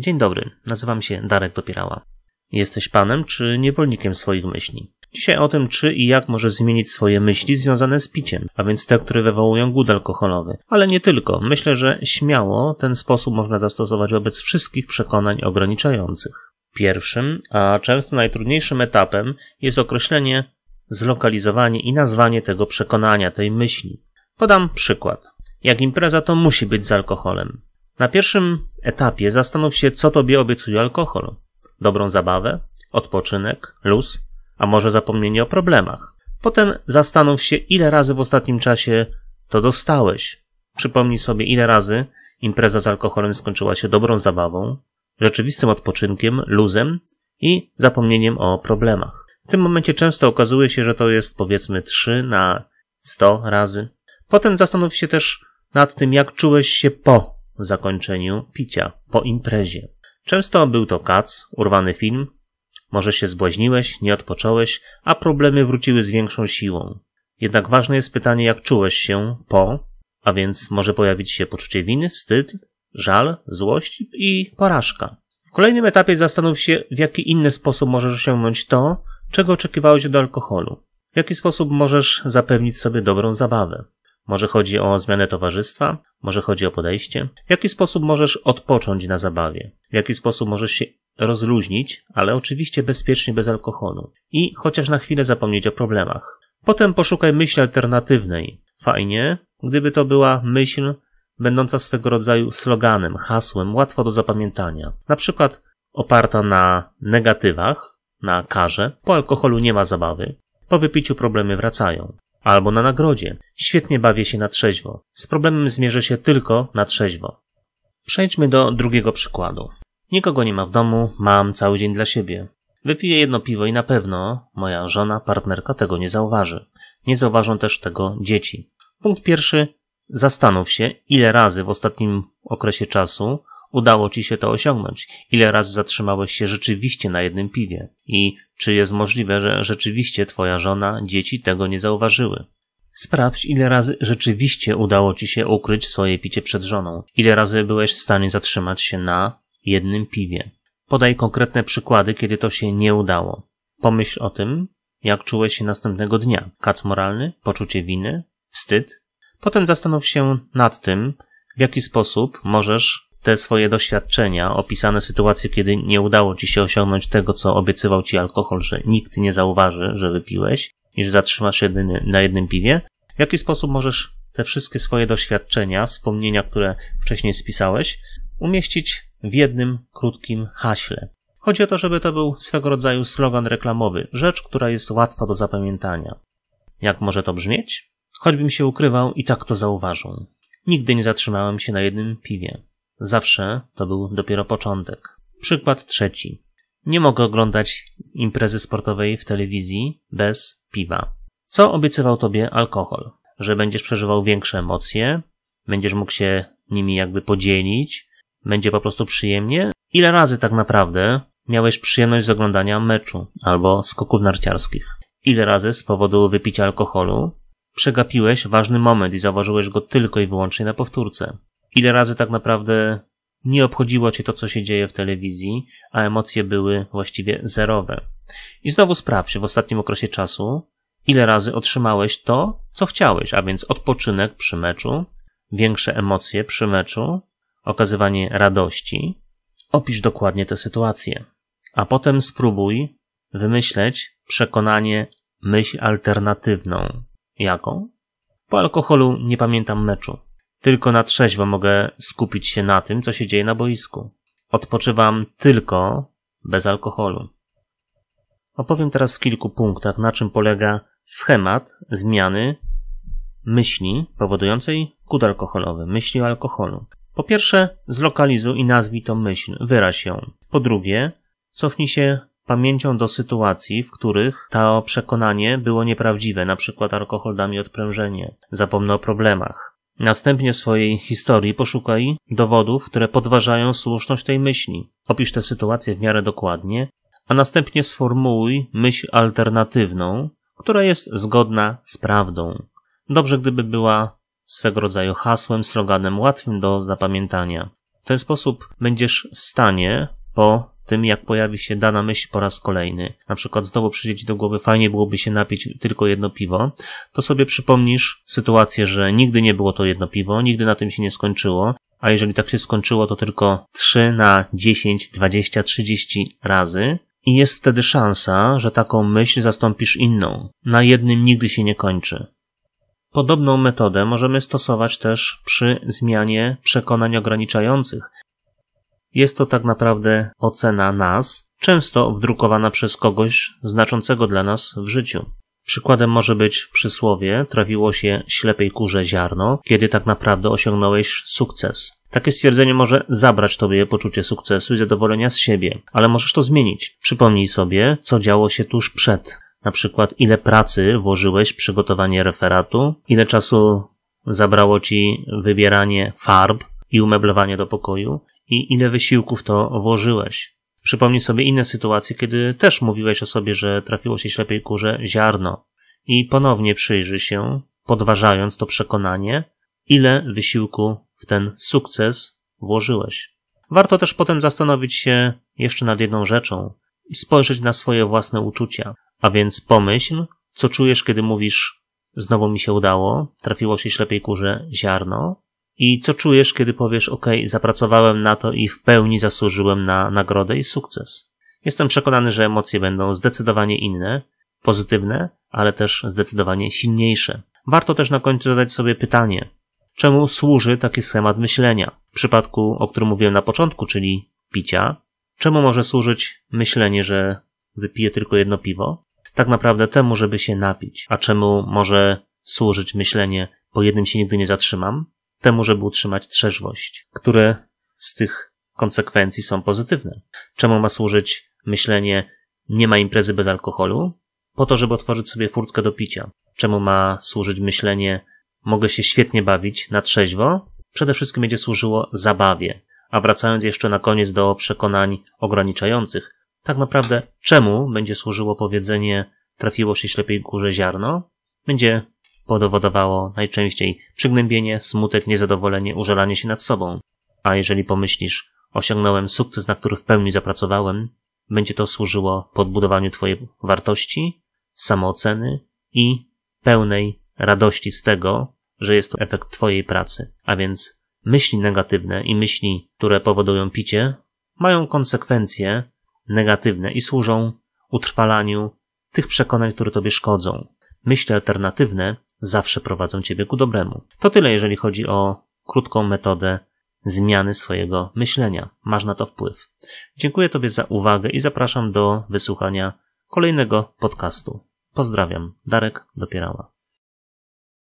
Dzień dobry, nazywam się Darek Dopierała. Jesteś panem czy niewolnikiem swoich myśli? Dzisiaj o tym, czy i jak może zmienić swoje myśli związane z piciem, a więc te, które wywołują głód alkoholowy. Ale nie tylko. Myślę, że śmiało ten sposób można zastosować wobec wszystkich przekonań ograniczających. Pierwszym, a często najtrudniejszym etapem jest określenie, zlokalizowanie i nazwanie tego przekonania, tej myśli. Podam przykład. Jak impreza, to musi być z alkoholem. Na pierwszym etapie zastanów się, co tobie obiecuje alkohol. Dobrą zabawę, odpoczynek, luz, a może zapomnienie o problemach. Potem zastanów się, ile razy w ostatnim czasie to dostałeś. Przypomnij sobie, ile razy impreza z alkoholem skończyła się dobrą zabawą, rzeczywistym odpoczynkiem, luzem i zapomnieniem o problemach. W tym momencie często okazuje się, że to jest powiedzmy 3 na 100 razy. Potem zastanów się też nad tym, jak czułeś się po zakończeniu picia, po imprezie. Często był to kac, urwany film. Może się zbłaźniłeś, nie odpocząłeś, a problemy wróciły z większą siłą. Jednak ważne jest pytanie, jak czułeś się po, a więc może pojawić się poczucie winy, wstyd, żal, złość i porażka. W kolejnym etapie zastanów się, w jaki inny sposób możesz osiągnąć to, czego oczekiwałeś od alkoholu. W jaki sposób możesz zapewnić sobie dobrą zabawę. Może chodzi o zmianę towarzystwa? Może chodzi o podejście? W jaki sposób możesz odpocząć na zabawie? W jaki sposób możesz się rozluźnić, ale oczywiście bezpiecznie bez alkoholu? I chociaż na chwilę zapomnieć o problemach. Potem poszukaj myśli alternatywnej. Fajnie, gdyby to była myśl będąca swego rodzaju sloganem, hasłem, łatwo do zapamiętania. Na przykład oparta na negatywach, na karze, po alkoholu nie ma zabawy, po wypiciu problemy wracają albo na nagrodzie. Świetnie bawię się na trzeźwo. Z problemem zmierzę się tylko na trzeźwo. Przejdźmy do drugiego przykładu. Nikogo nie ma w domu, mam cały dzień dla siebie. Wypiję jedno piwo i na pewno moja żona, partnerka tego nie zauważy. Nie zauważą też tego dzieci. Punkt pierwszy. Zastanów się, ile razy w ostatnim okresie czasu udało ci się to osiągnąć? Ile razy zatrzymałeś się rzeczywiście na jednym piwie? I czy jest możliwe, że rzeczywiście twoja żona, dzieci tego nie zauważyły? Sprawdź, ile razy rzeczywiście udało ci się ukryć swoje picie przed żoną. Ile razy byłeś w stanie zatrzymać się na jednym piwie. Podaj konkretne przykłady, kiedy to się nie udało. Pomyśl o tym, jak czułeś się następnego dnia. Kac moralny, poczucie winy, wstyd. Potem zastanów się nad tym, w jaki sposób możesz te swoje doświadczenia, opisane sytuacje, kiedy nie udało ci się osiągnąć tego, co obiecywał ci alkohol, że nikt nie zauważy, że wypiłeś i że zatrzymasz się na jednym piwie, w jaki sposób możesz te wszystkie swoje doświadczenia, wspomnienia, które wcześniej spisałeś, umieścić w jednym krótkim haśle. Chodzi o to, żeby to był swego rodzaju slogan reklamowy, rzecz, która jest łatwa do zapamiętania. Jak może to brzmieć? Choćbym się ukrywał i tak to zauważą. Nigdy nie zatrzymałem się na jednym piwie. Zawsze to był dopiero początek. Przykład trzeci. Nie mogę oglądać imprezy sportowej w telewizji bez piwa. Co obiecywał tobie alkohol? Że będziesz przeżywał większe emocje, będziesz mógł się nimi jakby podzielić, będzie po prostu przyjemnie? Ile razy tak naprawdę miałeś przyjemność z oglądania meczu albo skoków narciarskich? Ile razy z powodu wypicia alkoholu przegapiłeś ważny moment i zauważyłeś go tylko i wyłącznie na powtórce? ile razy tak naprawdę nie obchodziło cię to, co się dzieje w telewizji, a emocje były właściwie zerowe. I znowu sprawdź w ostatnim okresie czasu, ile razy otrzymałeś to, co chciałeś, a więc odpoczynek przy meczu, większe emocje przy meczu, okazywanie radości. Opisz dokładnie tę sytuację, a potem spróbuj wymyśleć przekonanie, myśl alternatywną. Jaką? Po alkoholu nie pamiętam meczu. Tylko na trzeźwo mogę skupić się na tym, co się dzieje na boisku. Odpoczywam tylko bez alkoholu. Opowiem teraz w kilku punktach, na czym polega schemat zmiany myśli powodującej kud alkoholowy, myśli o alkoholu. Po pierwsze, zlokalizuj i nazwij to myśl, wyraź ją. Po drugie, cofnij się pamięcią do sytuacji, w których to przekonanie było nieprawdziwe, na przykład alkohol da mi odprężenie, zapomnę o problemach. Następnie w swojej historii poszukaj dowodów, które podważają słuszność tej myśli. Opisz tę sytuację w miarę dokładnie, a następnie sformułuj myśl alternatywną, która jest zgodna z prawdą. Dobrze, gdyby była swego rodzaju hasłem, sloganem łatwym do zapamiętania. W ten sposób będziesz w stanie po tym, jak pojawi się dana myśl po raz kolejny. Na przykład znowu przyjdzie ci do głowy, fajnie byłoby się napić tylko jedno piwo, to sobie przypomnisz sytuację, że nigdy nie było to jedno piwo, nigdy na tym się nie skończyło, a jeżeli tak się skończyło, to tylko 3 na 10, 20, 30 razy. I jest wtedy szansa, że taką myśl zastąpisz inną. Na jednym nigdy się nie kończy. Podobną metodę możemy stosować też przy zmianie przekonań ograniczających. Jest to tak naprawdę ocena nas, często wdrukowana przez kogoś znaczącego dla nas w życiu. Przykładem może być przysłowie "Trawiło się ślepej kurze ziarno, kiedy tak naprawdę osiągnąłeś sukces. Takie stwierdzenie może zabrać tobie poczucie sukcesu i zadowolenia z siebie, ale możesz to zmienić. Przypomnij sobie, co działo się tuż przed. Na przykład, ile pracy włożyłeś w przygotowanie referatu, ile czasu zabrało ci wybieranie farb i umeblowanie do pokoju, i ile wysiłków to włożyłeś. Przypomnij sobie inne sytuacje, kiedy też mówiłeś o sobie, że trafiło się ślepej kurze ziarno. I ponownie przyjrzyj się, podważając to przekonanie, ile wysiłku w ten sukces włożyłeś. Warto też potem zastanowić się jeszcze nad jedną rzeczą i spojrzeć na swoje własne uczucia. A więc pomyśl, co czujesz, kiedy mówisz znowu mi się udało, trafiło się ślepej kurze ziarno, i co czujesz, kiedy powiesz, OK, zapracowałem na to i w pełni zasłużyłem na nagrodę i sukces. Jestem przekonany, że emocje będą zdecydowanie inne, pozytywne, ale też zdecydowanie silniejsze. Warto też na końcu zadać sobie pytanie, czemu służy taki schemat myślenia? W przypadku, o którym mówiłem na początku, czyli picia, czemu może służyć myślenie, że wypiję tylko jedno piwo? Tak naprawdę temu, żeby się napić. A czemu może służyć myślenie, po jednym się nigdy nie zatrzymam? temu, żeby utrzymać trzeźwość, które z tych konsekwencji są pozytywne. Czemu ma służyć myślenie nie ma imprezy bez alkoholu? Po to, żeby otworzyć sobie furtkę do picia. Czemu ma służyć myślenie mogę się świetnie bawić na trzeźwo? Przede wszystkim będzie służyło zabawie. A wracając jeszcze na koniec do przekonań ograniczających, tak naprawdę czemu będzie służyło powiedzenie trafiło się ślepiej górze ziarno? Będzie podowodowało najczęściej przygnębienie, smutek, niezadowolenie, użalanie się nad sobą. A jeżeli pomyślisz, osiągnąłem sukces, na który w pełni zapracowałem, będzie to służyło podbudowaniu Twojej wartości, samooceny i pełnej radości z tego, że jest to efekt Twojej pracy. A więc myśli negatywne i myśli, które powodują picie, mają konsekwencje negatywne i służą utrwalaniu tych przekonań, które Tobie szkodzą. Myśli alternatywne zawsze prowadzą ciebie ku dobremu. To tyle, jeżeli chodzi o krótką metodę zmiany swojego myślenia. Masz na to wpływ. Dziękuję Tobie za uwagę i zapraszam do wysłuchania kolejnego podcastu. Pozdrawiam, Darek Dopierała.